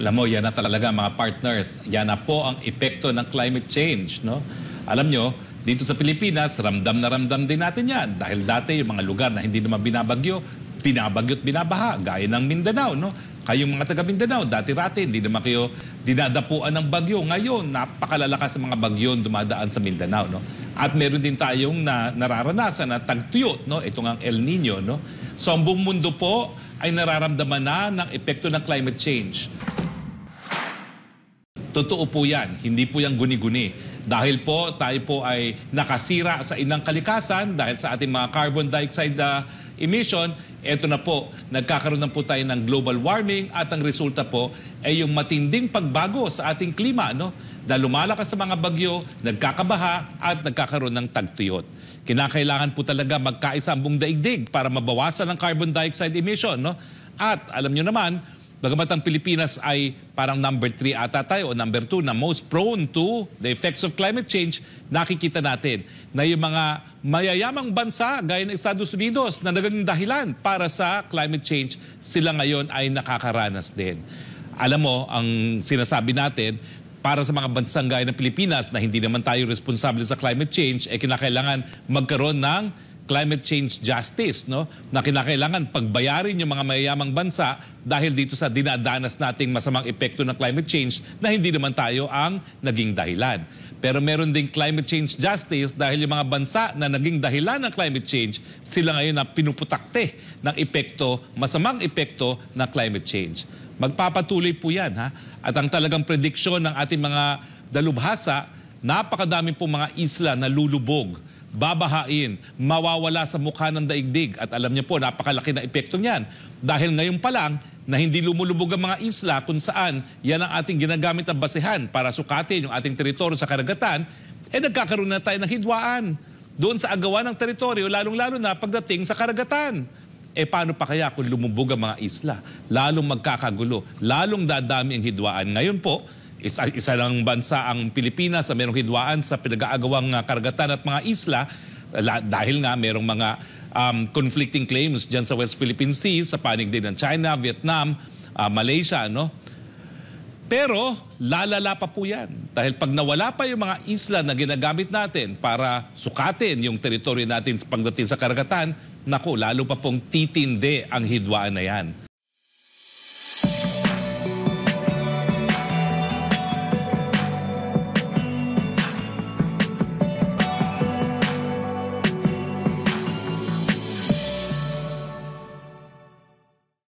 Alam mo, yan na talaga mga partners. Yan na po ang epekto ng climate change. No? Alam nyo, dito sa Pilipinas, ramdam na ramdam din natin yan. Dahil dati yung mga lugar na hindi naman binabagyo, at binabaha, gaya ng Mindanao. No? Kayong mga taga Mindanao, dati-rati, hindi naman kayo dinadapuan ng bagyo. Ngayon, napakalalakas ang mga bagyo dumadaan sa Mindanao. No? At meron din tayong na, nararanasan na tagtuyot, no? ito ang El Nino. No? So ang buong mundo po, ay nararamdaman na ng epekto ng climate change. Totoo po yan, hindi po yan guni-guni. Dahil po tayo po ay nakasira sa inang kalikasan dahil sa ating mga carbon dioxide uh, emission, eto na po, nagkakaroon na po tayo ng global warming at ang resulta po ay yung matinding pagbago sa ating klima. No? Dahil lumalakas sa mga bagyo, nagkakabaha at nagkakaroon ng tagtuyot. Kinakailangan po talaga magkaisa ang buong daigdig para mabawasan ang carbon dioxide emission. No? At alam nyo naman, Bagamat ang Pilipinas ay parang number 3 ata tayo o number 2 na most prone to the effects of climate change, nakikita natin na yung mga mayayamang bansa gaya ng Estados Unidos na naging dahilan para sa climate change, sila ngayon ay nakakaranas din. Alam mo, ang sinasabi natin, para sa mga bansang gaya ng Pilipinas na hindi naman tayo responsable sa climate change, eh kinakailangan magkaroon ng climate change justice no na kinakailangan pagbayarin yung mga mayayamang bansa dahil dito sa dinadanas nating masamang epekto ng climate change na hindi naman tayo ang naging dahilan. Pero meron ding climate change justice dahil yung mga bansa na naging dahilan ng climate change, sila ngayon na pinuputakte ng epekto, masamang epekto ng climate change. Magpapatuloy po yan ha. At ang talagang prediksyon ng ating mga dalubhasa, napakadami po mga isla na lulubog babahain, mawawala sa mukha ng daigdig. At alam niyo po, napakalaki na epekto niyan. Dahil ngayon pa lang, na hindi lumulubog ang mga isla kung saan yan ang ating ginagamit na basehan para sukatin yung ating teritoryo sa karagatan, eh nagkakaroon na tayo ng hidwaan doon sa agawan ng teritoryo, lalong-lalo na pagdating sa karagatan. Eh paano pa kaya kung lumubog ang mga isla? Lalong magkakagulo, lalong dadami ang hidwaan. Ngayon po, isa, isa lang bansa ang Pilipinas sa merong hidwaan sa pinag-aagawang ah, karagatan at mga isla dahil nga merong mga um, conflicting claims dyan sa West Philippine Sea, sa panig din ng China, Vietnam, uh, Malaysia, no? Pero lalala pa po yan. Dahil pag nawala pa yung mga isla na ginagamit natin para sukatin yung teritoryo natin pagdating sa karagatan, nako, lalo pa pong titindi ang hidwaan na yan.